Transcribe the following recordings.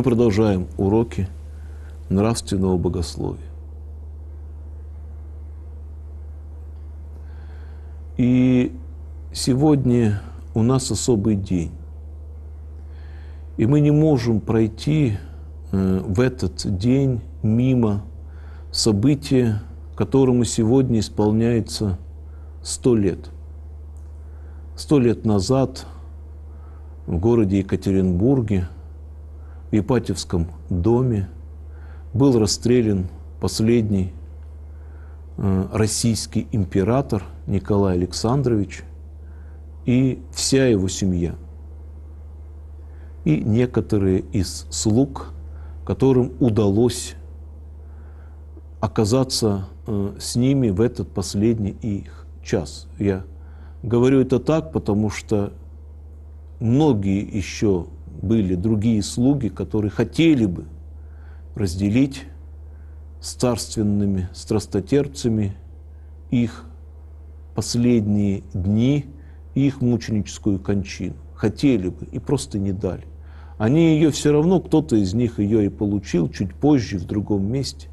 Мы продолжаем уроки нравственного богословия. И сегодня у нас особый день. И мы не можем пройти э, в этот день мимо события, которому сегодня исполняется сто лет. Сто лет назад в городе Екатеринбурге – в Ипатьевском доме был расстрелян последний э, российский император Николай Александрович и вся его семья. И некоторые из слуг, которым удалось оказаться э, с ними в этот последний их час. Я говорю это так, потому что многие еще были другие слуги, которые хотели бы разделить с царственными страстотерпцами их последние дни, их мученическую кончину. Хотели бы и просто не дали. Они ее все равно, кто-то из них ее и получил чуть позже, в другом месте.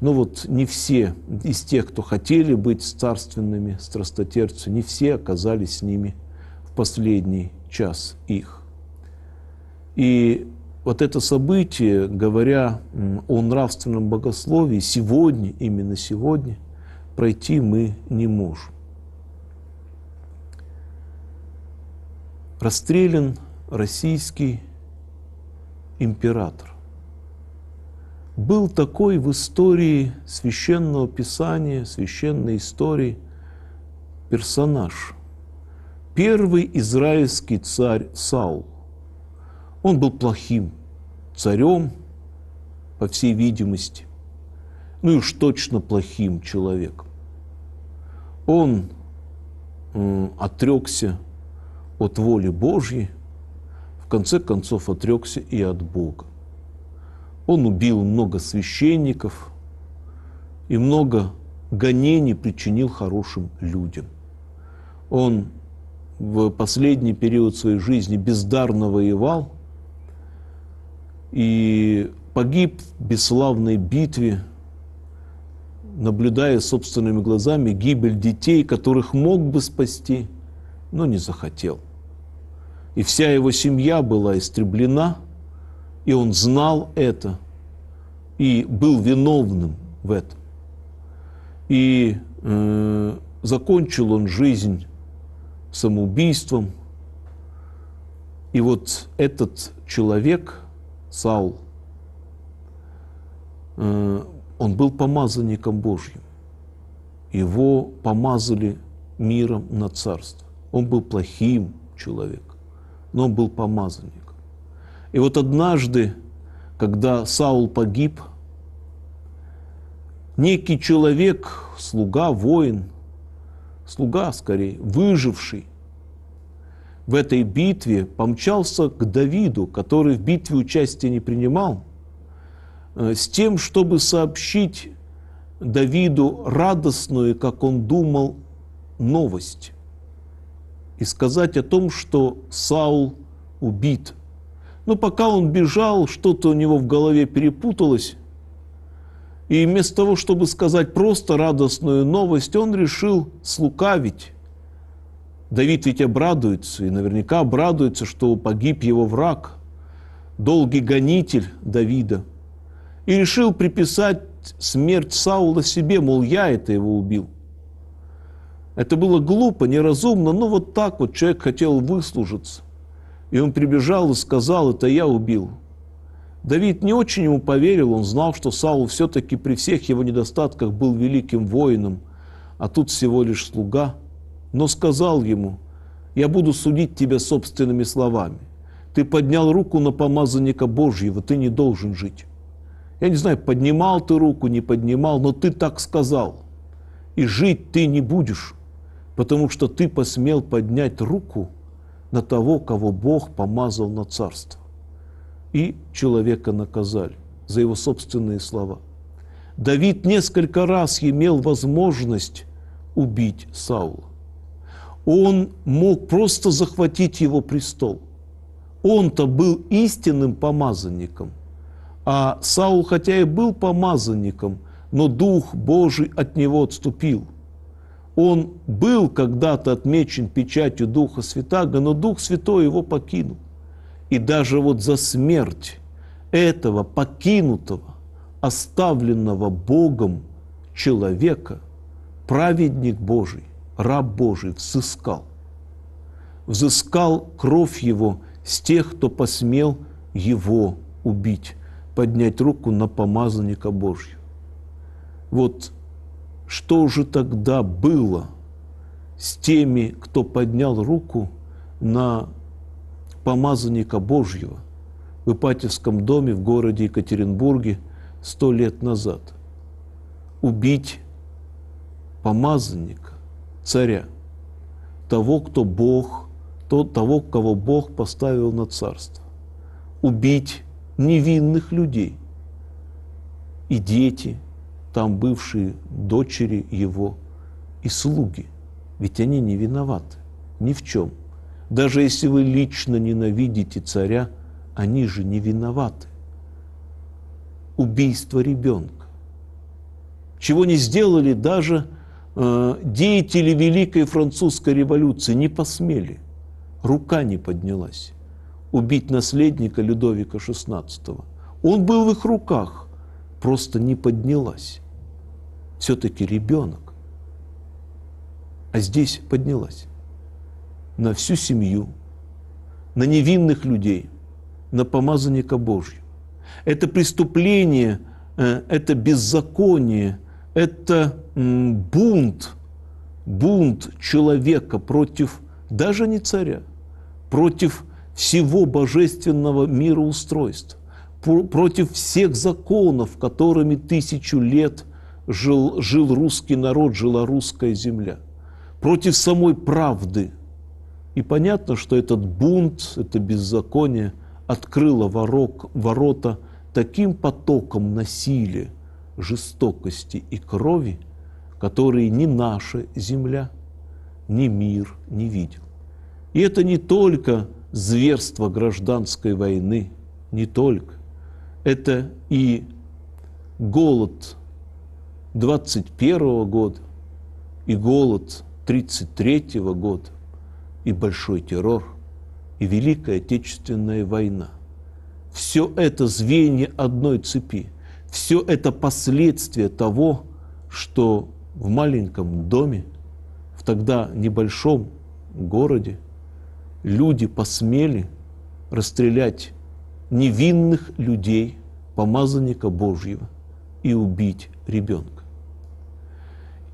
Но вот не все из тех, кто хотели быть царственными страстотерпцами, не все оказались с ними в последний час их. И вот это событие, говоря о нравственном богословии, сегодня, именно сегодня, пройти мы не можем. Расстрелян российский император. Был такой в истории священного писания, священной истории персонаж. Первый израильский царь Саул – он был плохим царем, по всей видимости, ну и уж точно плохим человеком. Он отрекся от воли Божьей, в конце концов отрекся и от Бога. Он убил много священников и много гонений причинил хорошим людям. Он в последний период своей жизни бездарно воевал – и погиб в бесславной битве, наблюдая собственными глазами гибель детей, которых мог бы спасти, но не захотел. И вся его семья была истреблена, и он знал это, и был виновным в этом. И э, закончил он жизнь самоубийством. И вот этот человек – Саул, э, он был помазанником Божьим. Его помазали миром на царство. Он был плохим человеком, но он был помазанником. И вот однажды, когда Саул погиб, некий человек, слуга, воин, слуга скорее, выживший, в этой битве помчался к Давиду, который в битве участия не принимал, э, с тем, чтобы сообщить Давиду радостную, как он думал, новость и сказать о том, что Саул убит. Но пока он бежал, что-то у него в голове перепуталось, и вместо того, чтобы сказать просто радостную новость, он решил слукавить Давид ведь обрадуется, и наверняка обрадуется, что погиб его враг, долгий гонитель Давида, и решил приписать смерть Саула себе, мол, я это его убил. Это было глупо, неразумно, но вот так вот человек хотел выслужиться. И он прибежал и сказал, это я убил. Давид не очень ему поверил, он знал, что Саул все-таки при всех его недостатках был великим воином, а тут всего лишь слуга – но сказал ему, «Я буду судить тебя собственными словами. Ты поднял руку на помазанника Божьего, ты не должен жить. Я не знаю, поднимал ты руку, не поднимал, но ты так сказал. И жить ты не будешь, потому что ты посмел поднять руку на того, кого Бог помазал на царство. И человека наказали за его собственные слова. Давид несколько раз имел возможность убить Саула он мог просто захватить его престол. Он-то был истинным помазанником. А Саул, хотя и был помазанником, но Дух Божий от него отступил. Он был когда-то отмечен печатью Духа Святаго, но Дух Святой его покинул. И даже вот за смерть этого покинутого, оставленного Богом человека, праведник Божий, раб Божий взыскал. Взыскал кровь его с тех, кто посмел его убить, поднять руку на помазанника Божью. Вот что же тогда было с теми, кто поднял руку на помазанника Божьего в Ипатьевском доме в городе Екатеринбурге сто лет назад. Убить помазанника царя, того, кто Бог, того, кого Бог поставил на царство. Убить невинных людей. И дети, там бывшие дочери его, и слуги. Ведь они не виноваты ни в чем. Даже если вы лично ненавидите царя, они же не виноваты. Убийство ребенка. Чего не сделали даже Э, деятели Великой Французской революции не посмели, рука не поднялась убить наследника Людовика XVI. Он был в их руках, просто не поднялась. Все-таки ребенок. А здесь поднялась. На всю семью, на невинных людей, на помазанника Божьего. Это преступление, э, это беззаконие – это бунт, бунт человека против даже не царя, против всего божественного мироустройства, против всех законов, которыми тысячу лет жил, жил русский народ, жила русская земля, против самой правды. И понятно, что этот бунт, это беззаконие открыло ворок, ворота таким потоком насилия, жестокости и крови, которые ни наша земля, ни мир не видел. И это не только зверство гражданской войны, не только. Это и голод 21 года, и голод 33 года, и большой террор, и Великая Отечественная война. Все это звенья одной цепи – все это последствия того, что в маленьком доме, в тогда небольшом городе, люди посмели расстрелять невинных людей, помазанника Божьего, и убить ребенка.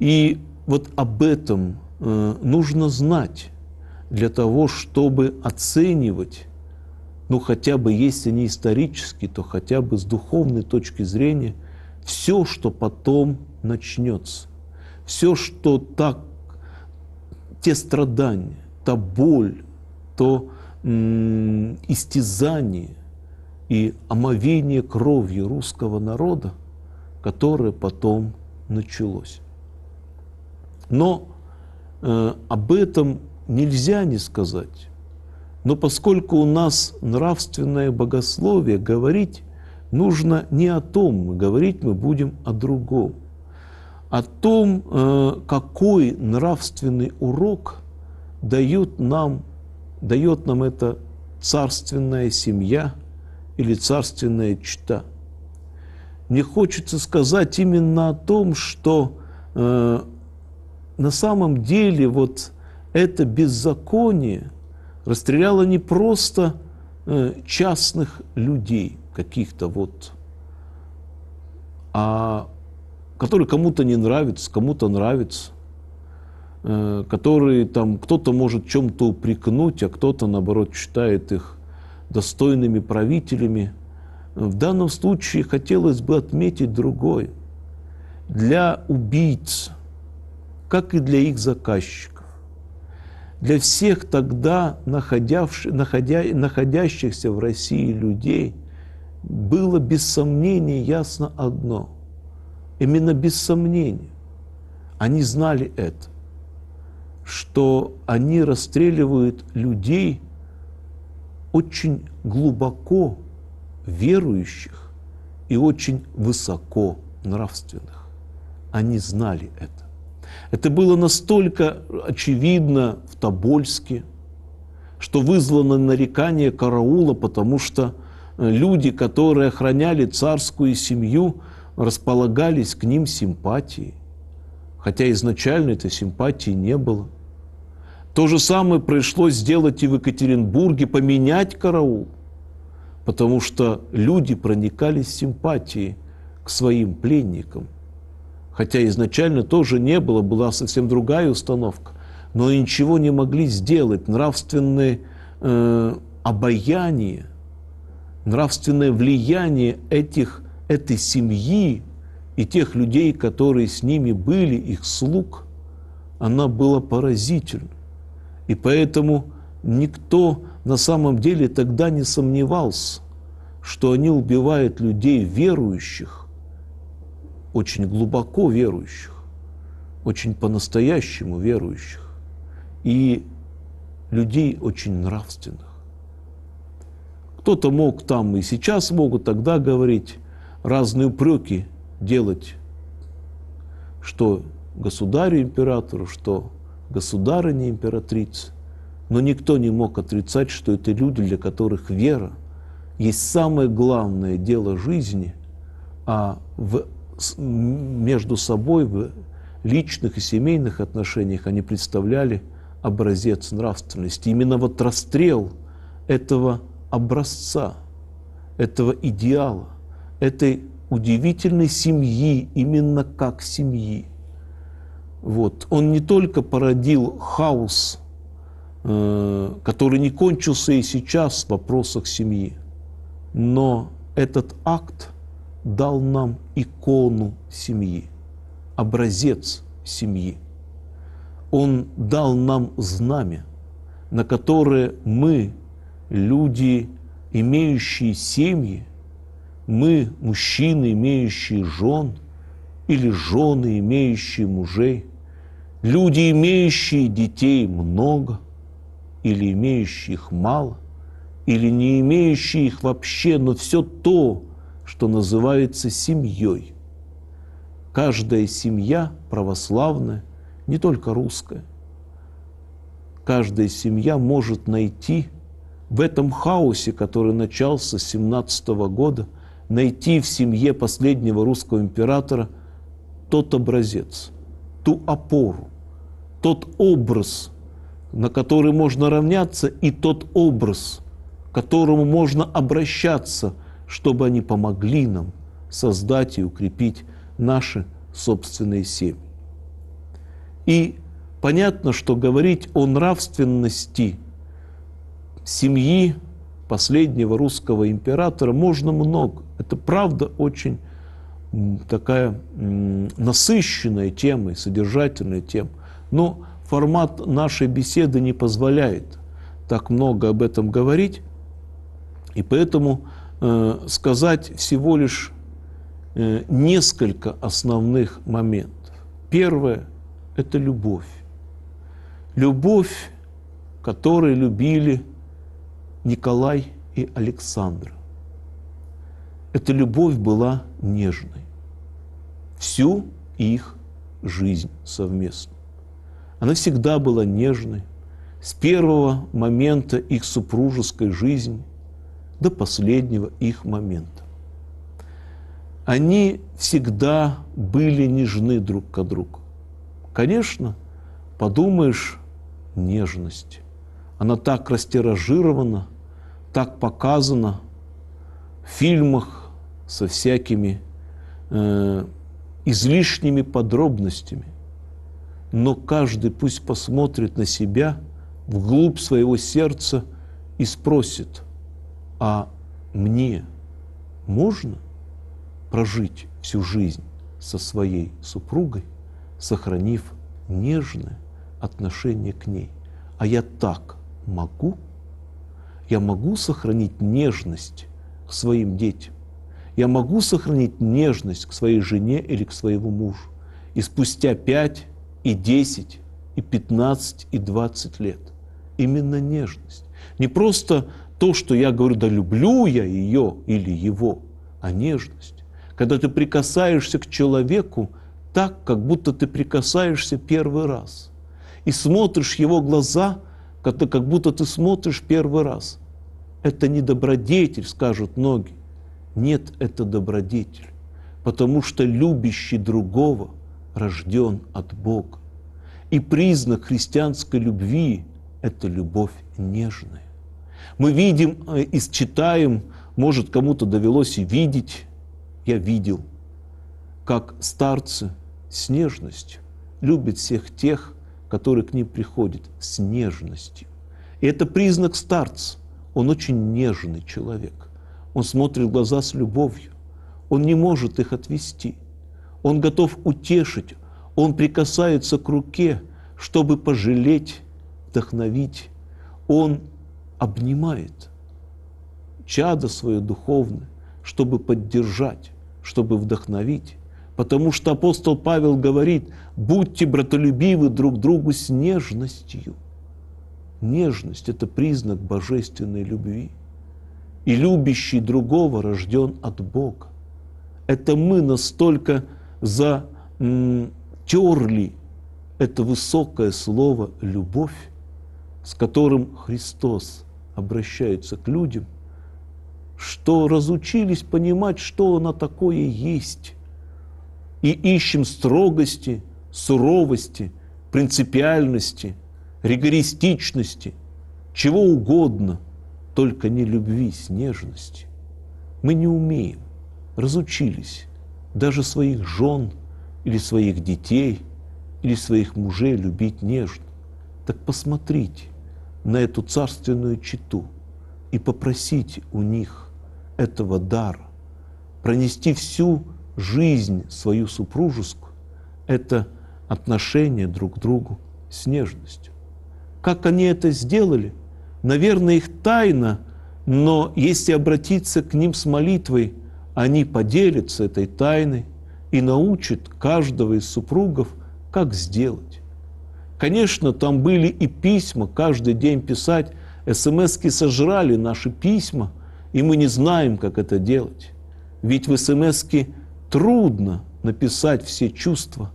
И вот об этом э, нужно знать для того, чтобы оценивать ну хотя бы, если не исторически, то хотя бы с духовной точки зрения, все, что потом начнется, все, что так, те страдания, та боль, то м- истязание и омовение кровью русского народа, которое потом началось. Но э, об этом нельзя не сказать но поскольку у нас нравственное богословие, говорить нужно не о том, говорить мы будем о другом. О том, э, какой нравственный урок дает нам, дает нам эта царственная семья или царственная чита. Мне хочется сказать именно о том, что э, на самом деле вот это беззаконие – расстреляла не просто э, частных людей каких-то вот, а которые кому-то не нравятся, кому-то нравятся, э, которые там кто-то может чем-то упрекнуть, а кто-то наоборот считает их достойными правителями. В данном случае хотелось бы отметить другой. Для убийц, как и для их заказчиков, для всех тогда находящихся в России людей было без сомнения ясно одно. Именно без сомнения. Они знали это, что они расстреливают людей, очень глубоко верующих и очень высоко нравственных. Они знали это. Это было настолько очевидно в Тобольске, что вызвано нарекание караула, потому что э, люди, которые охраняли царскую семью, располагались к ним симпатией, хотя изначально этой симпатии не было. То же самое пришлось сделать и в Екатеринбурге, поменять караул, потому что люди проникались симпатией к своим пленникам – хотя изначально тоже не было, была совсем другая установка, но и ничего не могли сделать. Нравственное э, обаяние, нравственное влияние этих, этой семьи и тех людей, которые с ними были, их слуг, она была поразительна. И поэтому никто на самом деле тогда не сомневался, что они убивают людей верующих, очень глубоко верующих, очень по-настоящему верующих и людей очень нравственных. Кто-то мог там и сейчас могут тогда говорить, разные упреки делать, что государю императору, что государыне императрице. Но никто не мог отрицать, что это люди, для которых вера есть самое главное дело жизни, а в между собой в личных и семейных отношениях они представляли образец нравственности. Именно вот расстрел этого образца, этого идеала, этой удивительной семьи, именно как семьи. Вот. Он не только породил хаос, э, который не кончился и сейчас в вопросах семьи, но этот акт – дал нам икону семьи, образец семьи. Он дал нам знамя, на которое мы, люди, имеющие семьи, мы, мужчины, имеющие жен, или жены, имеющие мужей, люди, имеющие детей много, или имеющие их мало, или не имеющие их вообще, но все то, что называется семьей. Каждая семья православная, не только русская, каждая семья может найти в этом хаосе, который начался с 17 года, найти в семье последнего русского императора тот образец, ту опору, тот образ, на который можно равняться, и тот образ, к которому можно обращаться – чтобы они помогли нам создать и укрепить наши собственные семьи. И понятно, что говорить о нравственности семьи последнего русского императора можно много. Это правда очень такая насыщенная тема и содержательная тема. Но формат нашей беседы не позволяет так много об этом говорить. И поэтому Э, сказать всего лишь э, несколько основных моментов. Первое – это любовь. Любовь, которой любили Николай и Александр. Эта любовь была нежной. Всю их жизнь совместно. Она всегда была нежной. С первого момента их супружеской жизни – до последнего их момента. Они всегда были нежны друг к другу. Конечно, подумаешь, нежность. Она так растиражирована, так показана в фильмах со всякими э, излишними подробностями. Но каждый пусть посмотрит на себя вглубь своего сердца и спросит – а мне можно прожить всю жизнь со своей супругой, сохранив нежное отношение к ней. А я так могу, я могу сохранить нежность к своим детям, я могу сохранить нежность к своей жене или к своему мужу. И спустя 5, и 10, и 15, и 20 лет. Именно нежность. Не просто то, что я говорю, да люблю я ее или его, а нежность. Когда ты прикасаешься к человеку так, как будто ты прикасаешься первый раз. И смотришь его глаза, как будто ты смотришь первый раз. Это не добродетель, скажут ноги, Нет, это добродетель. Потому что любящий другого рожден от Бога. И признак христианской любви – это любовь нежная. Мы видим э, и читаем, может, кому-то довелось и видеть, я видел, как старцы с нежностью любят всех тех, которые к ним приходят, с нежностью. И это признак старца. Он очень нежный человек. Он смотрит в глаза с любовью. Он не может их отвести. Он готов утешить. Он прикасается к руке, чтобы пожалеть, вдохновить. Он обнимает чадо свое духовное, чтобы поддержать, чтобы вдохновить. Потому что апостол Павел говорит, будьте братолюбивы друг другу с нежностью. Нежность – это признак божественной любви. И любящий другого рожден от Бога. Это мы настолько затерли это высокое слово «любовь», с которым Христос – обращаются к людям, что разучились понимать, что она такое есть, и ищем строгости, суровости, принципиальности, ригористичности, чего угодно, только не любви с нежности. Мы не умеем, разучились даже своих жен или своих детей или своих мужей любить нежно. Так посмотрите, на эту царственную читу и попросить у них этого дара, пронести всю жизнь свою супружескую, это отношение друг к другу с нежностью. Как они это сделали? Наверное, их тайна, но если обратиться к ним с молитвой, они поделятся этой тайной и научат каждого из супругов, как сделать. Конечно, там были и письма, каждый день писать. СМСки сожрали наши письма, и мы не знаем, как это делать. Ведь в СМСке трудно написать все чувства,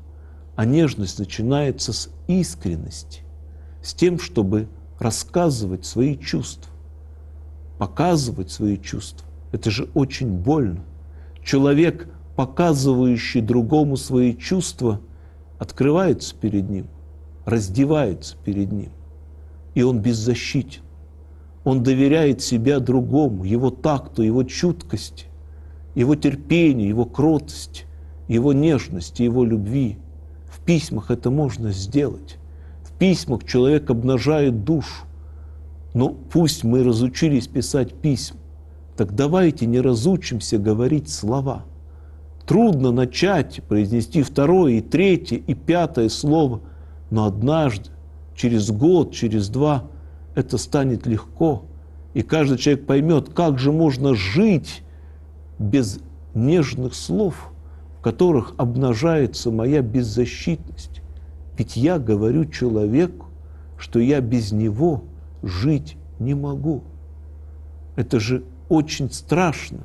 а нежность начинается с искренности, с тем, чтобы рассказывать свои чувства, показывать свои чувства. Это же очень больно. Человек, показывающий другому свои чувства, открывается перед ним – раздевается перед ним, и он беззащитен. Он доверяет себя другому, его такту, его чуткости, его терпению, его кротости, его нежности, его любви. В письмах это можно сделать. В письмах человек обнажает душу. Но пусть мы разучились писать письма, так давайте не разучимся говорить слова. Трудно начать произнести второе и третье и пятое слово – но однажды, через год, через два, это станет легко, и каждый человек поймет, как же можно жить без нежных слов, в которых обнажается моя беззащитность. Ведь я говорю человеку, что я без него жить не могу. Это же очень страшно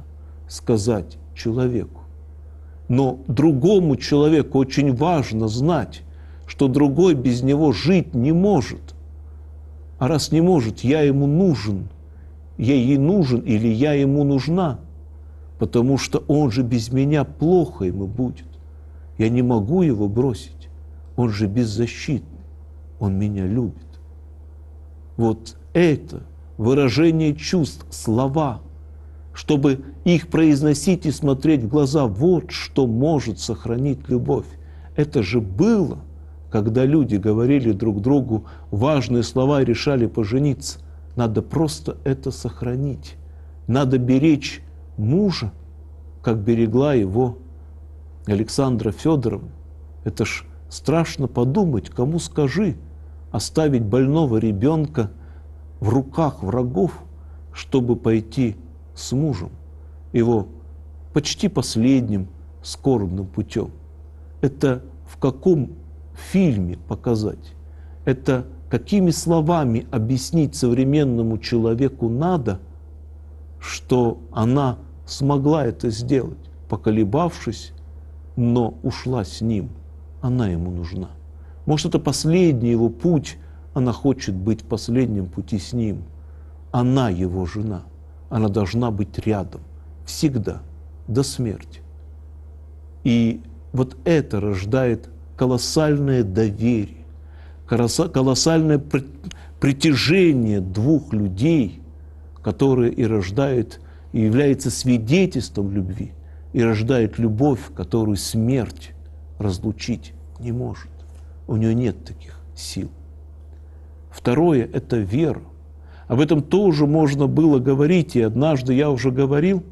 сказать человеку. Но другому человеку очень важно знать, что другой без него жить не может. А раз не может, я ему нужен, я ей нужен или я ему нужна, потому что он же без меня плохо ему будет. Я не могу его бросить, он же беззащитный, он меня любит. Вот это выражение чувств, слова, чтобы их произносить и смотреть в глаза, вот что может сохранить любовь. Это же было – когда люди говорили друг другу важные слова и решали пожениться. Надо просто это сохранить. Надо беречь мужа, как берегла его Александра Федоровна. Это ж страшно подумать, кому скажи, оставить больного ребенка в руках врагов, чтобы пойти с мужем, его почти последним скорбным путем. Это в каком фильме показать, это какими словами объяснить современному человеку надо, что она смогла это сделать, поколебавшись, но ушла с ним. Она ему нужна. Может, это последний его путь, она хочет быть последним пути с ним. Она его жена. Она должна быть рядом. Всегда. До смерти. И вот это рождает колоссальное доверие, колоссальное притяжение двух людей, которые и рождают, и является свидетельством любви, и рождает любовь, которую смерть разлучить не может. У нее нет таких сил. Второе – это вера. Об этом тоже можно было говорить, и однажды я уже говорил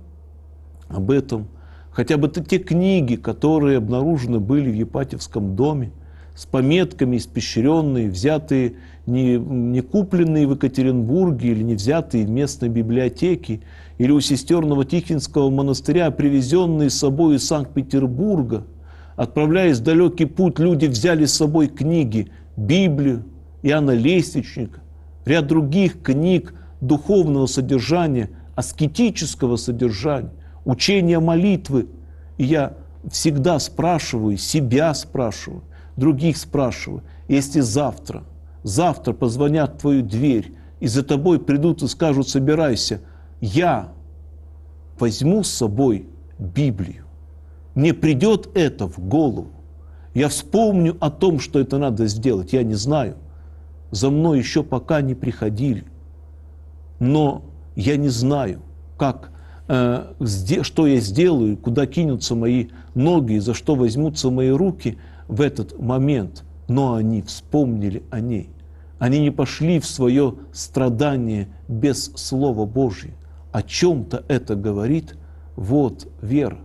об этом, хотя бы те книги, которые обнаружены были в Епатьевском доме, с пометками, испещренные, взятые, не, не купленные в Екатеринбурге или не взятые в местной библиотеке, или у сестерного Тихинского монастыря, привезенные с собой из Санкт-Петербурга. Отправляясь в далекий путь, люди взяли с собой книги, Библию, Иоанна Лестничника, ряд других книг духовного содержания, аскетического содержания учение молитвы. И я всегда спрашиваю, себя спрашиваю, других спрашиваю, если завтра, завтра позвонят в твою дверь, и за тобой придут и скажут, собирайся, я возьму с собой Библию. Мне придет это в голову. Я вспомню о том, что это надо сделать. Я не знаю. За мной еще пока не приходили. Но я не знаю, как Э, что я сделаю, куда кинутся мои ноги, за что возьмутся мои руки в этот момент. Но они вспомнили о ней. Они не пошли в свое страдание без Слова Божьего. О чем-то это говорит вот вера.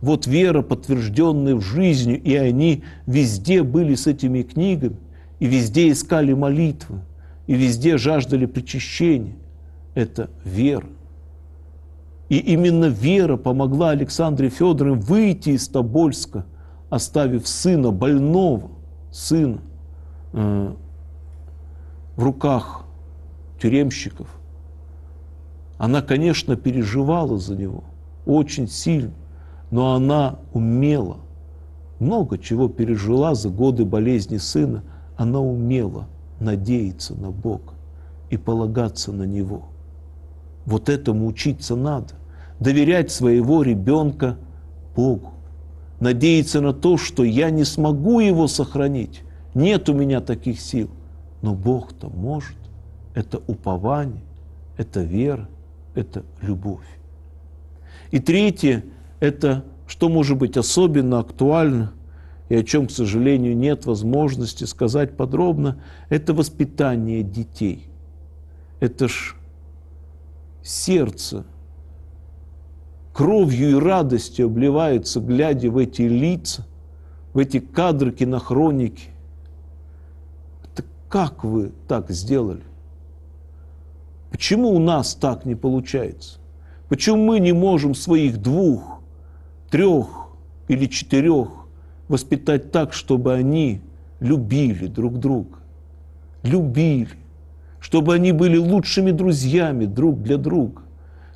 Вот вера, подтвержденная в жизни, и они везде были с этими книгами, и везде искали молитвы, и везде жаждали причащения. Это вера. И именно вера помогла Александре Федоровне выйти из Тобольска, оставив сына, больного сына, э, в руках тюремщиков. Она, конечно, переживала за него очень сильно, но она умела. Много чего пережила за годы болезни сына. Она умела надеяться на Бога и полагаться на Него. Вот этому учиться надо доверять своего ребенка Богу, надеяться на то, что я не смогу его сохранить, нет у меня таких сил, но Бог-то может. Это упование, это вера, это любовь. И третье, это что может быть особенно актуально и о чем, к сожалению, нет возможности сказать подробно, это воспитание детей. Это ж сердце кровью и радостью обливаются, глядя в эти лица, в эти кадры кинохроники. Это как вы так сделали? Почему у нас так не получается? Почему мы не можем своих двух, трех или четырех воспитать так, чтобы они любили друг друга? Любили. Чтобы они были лучшими друзьями друг для друга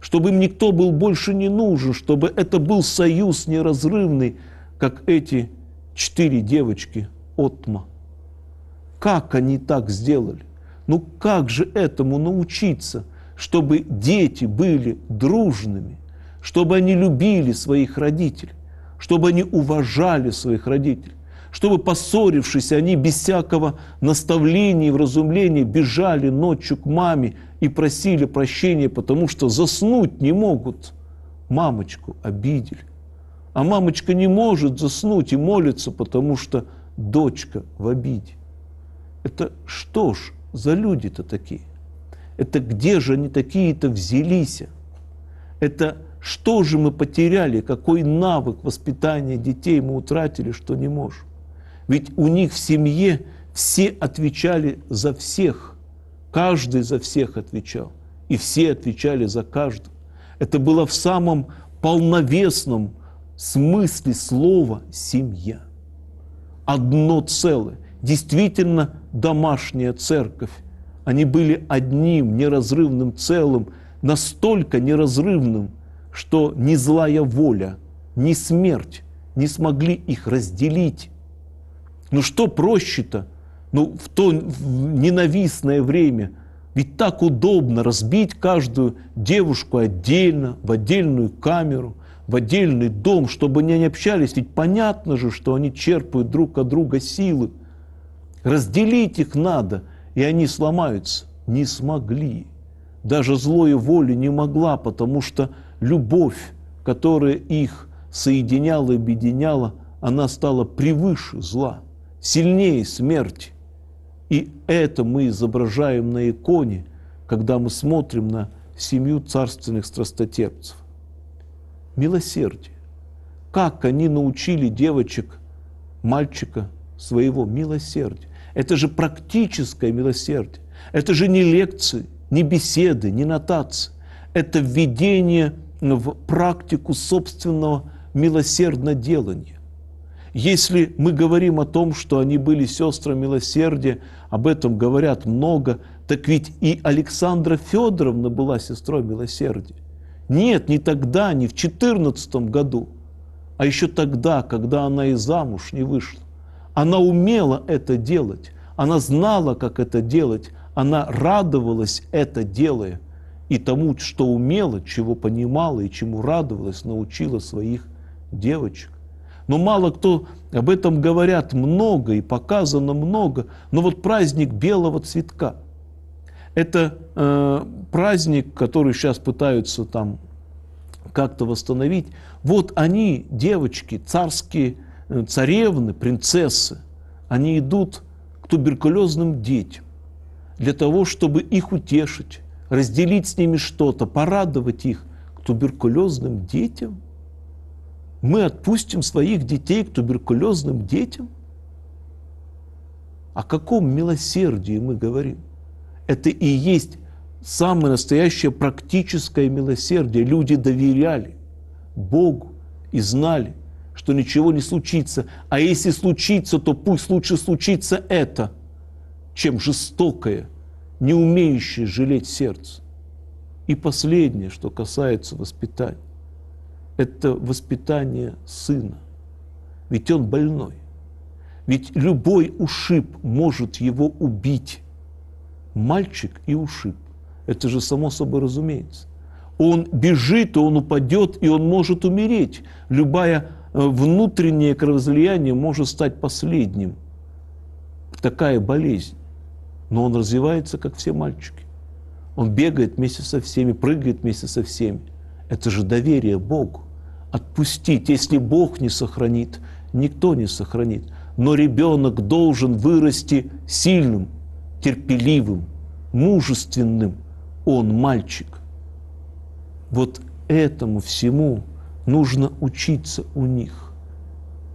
чтобы им никто был больше не нужен, чтобы это был союз неразрывный, как эти четыре девочки Отма. Как они так сделали? Ну как же этому научиться, чтобы дети были дружными, чтобы они любили своих родителей, чтобы они уважали своих родителей? чтобы, поссорившись, они без всякого наставления и вразумления бежали ночью к маме и просили прощения, потому что заснуть не могут. Мамочку обидели. А мамочка не может заснуть и молится, потому что дочка в обиде. Это что ж за люди-то такие? Это где же они такие-то взялись? Это что же мы потеряли, какой навык воспитания детей мы утратили, что не можем? Ведь у них в семье все отвечали за всех. Каждый за всех отвечал. И все отвечали за каждого. Это было в самом полновесном смысле слова «семья». Одно целое. Действительно домашняя церковь. Они были одним неразрывным целым, настолько неразрывным, что ни злая воля, ни смерть не смогли их разделить ну что проще-то? Ну в то ненавистное время. Ведь так удобно разбить каждую девушку отдельно, в отдельную камеру, в отдельный дом, чтобы они не общались. Ведь понятно же, что они черпают друг от друга силы. Разделить их надо, и они сломаются. Не смогли. Даже злое воли не могла, потому что любовь, которая их соединяла, объединяла, она стала превыше зла сильнее смерти. И это мы изображаем на иконе, когда мы смотрим на семью царственных страстотерпцев. Милосердие. Как они научили девочек, мальчика своего милосердия. Это же практическое милосердие. Это же не лекции, не беседы, не нотации. Это введение в практику собственного милосердно делания. Если мы говорим о том, что они были сестрами милосердия, об этом говорят много, так ведь и Александра Федоровна была сестрой милосердия. Нет, не тогда, не в 14 году, а еще тогда, когда она и замуж не вышла. Она умела это делать, она знала, как это делать, она радовалась это делая, и тому, что умела, чего понимала и чему радовалась, научила своих девочек. Но мало кто об этом говорят много и показано много. Но вот праздник белого цветка – это э, праздник, который сейчас пытаются там как-то восстановить. Вот они, девочки, царские, э, царевны, принцессы, они идут к туберкулезным детям для того, чтобы их утешить, разделить с ними что-то, порадовать их к туберкулезным детям мы отпустим своих детей к туберкулезным детям? О каком милосердии мы говорим? Это и есть самое настоящее практическое милосердие. Люди доверяли Богу и знали, что ничего не случится. А если случится, то пусть лучше случится это, чем жестокое, не умеющее жалеть сердце. И последнее, что касается воспитания это воспитание сына. Ведь он больной. Ведь любой ушиб может его убить. Мальчик и ушиб. Это же само собой разумеется. Он бежит, и он упадет, и он может умереть. Любая э, внутреннее кровоизлияние может стать последним. Такая болезнь. Но он развивается, как все мальчики. Он бегает вместе со всеми, прыгает вместе со всеми. Это же доверие Богу. Отпустить, если Бог не сохранит, никто не сохранит. Но ребенок должен вырасти сильным, терпеливым, мужественным. Он мальчик. Вот этому всему нужно учиться у них.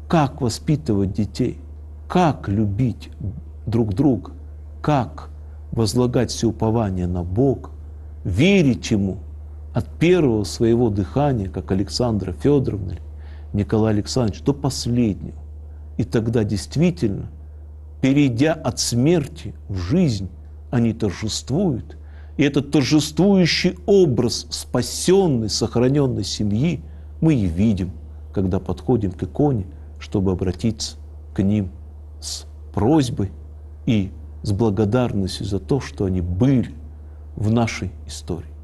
Как воспитывать детей, как любить друг друга, как возлагать все упование на Бог, верить Ему – от первого своего дыхания, как Александра Федоровна, Николай Александрович, до последнего. И тогда действительно, перейдя от смерти в жизнь, они торжествуют. И этот торжествующий образ спасенной, сохраненной семьи мы и видим, когда подходим к иконе, чтобы обратиться к ним с просьбой и с благодарностью за то, что они были в нашей истории.